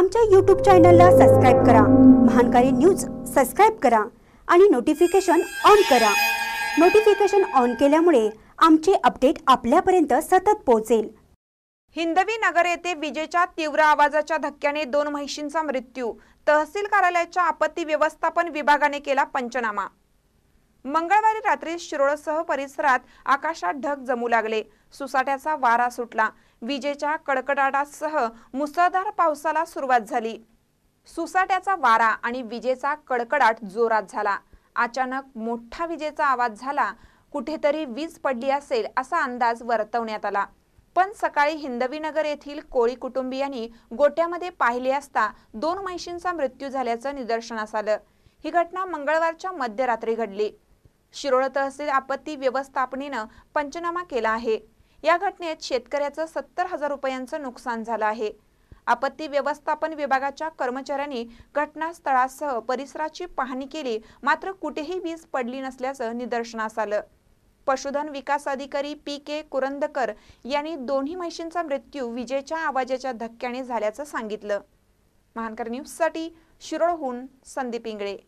आमच्या यूट्यूब चॅनलला सबस्क्राईब करा महानकारी न्यूज सबस्क्राईब करा आणि नोटिफिकेशन ऑन करा नोटिफिकेशन ऑन केल्यामुळे आमचे अपडेट आपल्यापर्यंत सतत पोहोचेल हिंदवी नगर येथे विजेच्या तीव्र आवाजाच्या धक्क्याने दोन म्हैशींचा मृत्यू तहसील कार्यालयाच्या आपत्ती व्यवस्थापन विभागाने केला पंचनामा मंगळवारी रात्री शिरोळसह परिसरात आकाशात ढग जमू लागले सुसाट्याचा वारा सुटला विजेच्या कडकडाटासह मुसळधार पावसाला सुरुवात झाली सुसाट्याचा वारा आणि विजेचा कडकडाट जोरात झाला अचानक मोठा विजेचा आवाज झाला कुठेतरी वीज पडली असेल असा अंदाज वर्तवण्यात आला पण सकाळी हिंदवीनगर येथील कोळी कुटुंबियांनी गोट्यामध्ये पाहिले असता दोन म्हैशींचा मृत्यू झाल्याचं निदर्शनास आलं ही घटना मंगळवारच्या मध्यरात्री घडली शिरोळ तहसील आपत्ती व्यवस्थापनेनं पंचनामा केला आहे या घटनेत शेतकऱ्याचं सत्तर हजार रुपयांचं नुकसान झालं आहे आपत्ती व्यवस्थापन विभागाच्या कर्मचाऱ्यांनी घटनास्थळासह परिसराची पाहणी केली मात्र कुठेही वीज पडली नसल्याचं निदर्शनास आलं पशुधन विकास अधिकारी पी के कुरंदकर यांनी दोन्ही म्हशींचा मृत्यू विजेच्या आवाजाच्या धक्क्याने झाल्याचं सांगितलं महानकर न्यूजसाठी शिरोळहून संदीप इंगळे